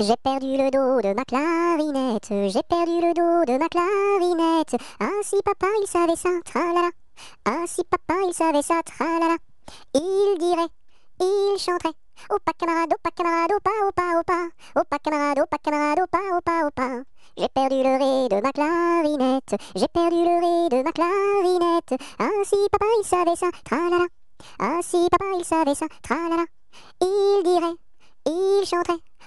J'ai perdu le dos de ma clarinette, j'ai perdu le dos de ma clarinette. Ainsi ah papa il savait ça, tralala. Ah si papa il savait ça, tralala. Il dirait, il chanterait. Opa camarade, opa camarade, opa pas. opa. pas camarade, pas camarade, pas au pas. J'ai perdu le ré de ma clarinette, j'ai perdu le ré de ma clarinette. Ainsi ah papa il savait ça, tralala. Ainsi ah papa il savait ça, tralala. Il dirait, il chanterait.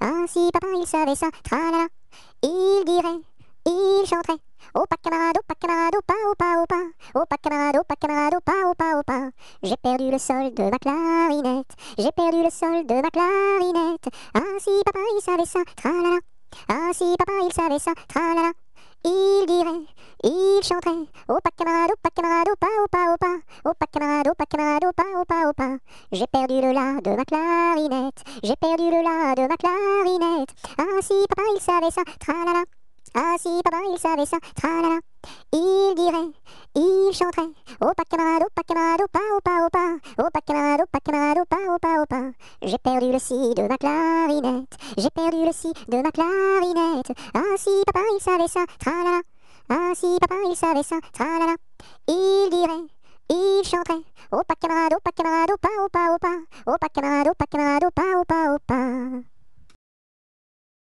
Ainsi papa il savait ça, tra la la Il dirait, il chanterait. pas camarade, pas camarade, Au pas au pas camarade, pas camarade, pas, au pas J'ai perdu le sol de ma clarinette. J'ai perdu le sol de ma clarinette. Ainsi papa il savait ça, tra la tralala. Ainsi papa il savait ça, tralala. Il dirait, il chanterait. pas camarade, pas camarade, pas, au pas Opa camarade, opa camarade, opa, opa, J'ai perdu le la de ma clarinette. J'ai perdu le la de ma clarinette. Ainsi ah, papa il savait ça, tralala. Ah papa il savait ça, tralala. Il dirait, il chanterait. Opa camarade, opa camarade, opa, opa, oh Opa camarade, opa camarade, opa, opa, J'ai perdu le si de ma clarinette. J'ai perdu le si de ma clarinette. Ainsi ah, papa il savait ça, tralala. Ainsi ah, papa il savait ça, tralala. Il dirait. Il chanterait Opa oh, camarade, oh, opa oh, camarade, opa, opa, opa, opa camarade, opa camarade, opa, opa, opa.